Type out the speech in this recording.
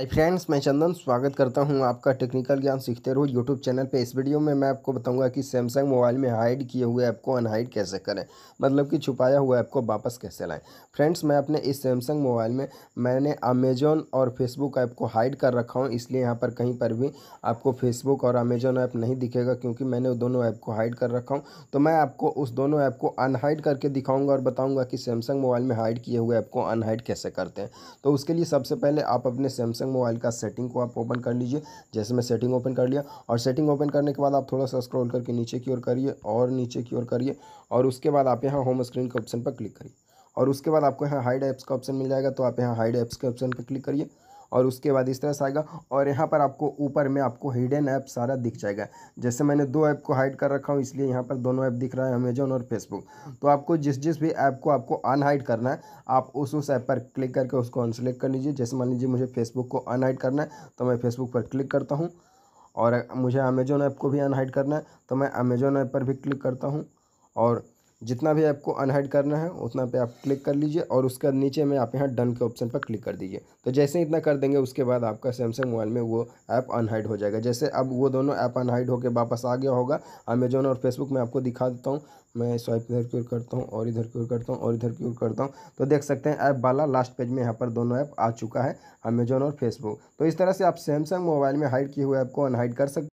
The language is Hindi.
हाय फ्रेंड्स मैं चंदन स्वागत करता हूं आपका टेक्निकल ज्ञान सीखते रहो यूट्यूब चैनल पे इस वीडियो में मैं आपको बताऊंगा कि सैमसंग मोबाइल में हाइड किए हुए ऐप को अनहाइड कैसे करें मतलब कि छुपाया हुआ ऐप को वापस कैसे लाएं फ्रेंड्स मैं अपने इस सैमसंग मोबाइल में मैंने अमेजोन और फेसबुक ऐप को हाइड कर रखा हूँ इसलिए यहाँ पर कहीं पर भी आपको फेसबुक और अमेजोन ऐप नहीं दिखेगा क्योंकि मैंने दोनों ऐप को हाइड कर रखा हूँ तो मैं आपको उस दोनों ऐप को अनहाइड करके दिखाऊँगा और बताऊँगा कि सैमसंग मोबाइल में हाइड किए हुए ऐप को अनहाइड कैसे करते हैं तो उसके लिए सबसे पहले आप अपने सैमसंग सैमसंग मोबाइल का सेटिंग को आप ओपन कर लीजिए जैसे मैं सेटिंग ओपन कर लिया और सेटिंग ओपन करने के बाद आप थोड़ा सा स्क्रॉल करके नीचे की ओर करिए और नीचे की ओर करिए और उसके बाद आप यहाँ होम स्क्रीन के ऑप्शन पर क्लिक करिए और उसके बाद आपको यहाँ हाइड एप्स का ऑप्शन मिल जाएगा तो आप यहाँ हाइड एप्स के ऑप्शन पर क्लिक करिए और उसके बाद इस तरह से आएगा और यहाँ पर आपको ऊपर में आपको हिडन ऐप सारा दिख जाएगा जैसे मैंने दो ऐप को हाइड कर रखा हूँ इसलिए यहाँ पर दोनों ऐप दिख रहा है अमेजोन और फेसबुक तो आपको जिस जिस भी ऐप को आपको अनहाइड करना है आप उस उस ऐप पर क्लिक करके उसको अनसेलेक्ट कर लीजिए जैसे मान लीजिए मुझे फेसबुक को अनहाइड करना है तो मैं फेसबुक पर क्लिक करता हूँ और मुझे अमेजोन ऐप को भी अनहाइड करना है तो मैं अमेजोन ऐप पर भी क्लिक करता हूँ और जितना भी आपको अनहाइड करना है उतना पे आप क्लिक कर लीजिए और उसका नीचे में आप यहाँ डन के ऑप्शन पर क्लिक कर दीजिए तो जैसे ही इतना कर देंगे उसके बाद आपका सैमसंग मोबाइल में वो ऐप अनहाइड हो जाएगा जैसे अब वो दोनों ऐप अनहाइड होकर वापस आ गया होगा अमेजोन और फेसबुक में आपको दिखा देता हूँ मैं स्वाइप इधर की ओर करता हूँ और इधर की ओर करता हूँ और इधर की ओर करता हूँ तो देख सकते हैं ऐप वाला लास्ट पेज में यहाँ पर दोनों ऐप आ चुका है अमेजोन और फेसबुक तो इस तरह से आप सैमसंग मोबाइल में हाइड किए हुए ऐप को अनहाइड कर सकते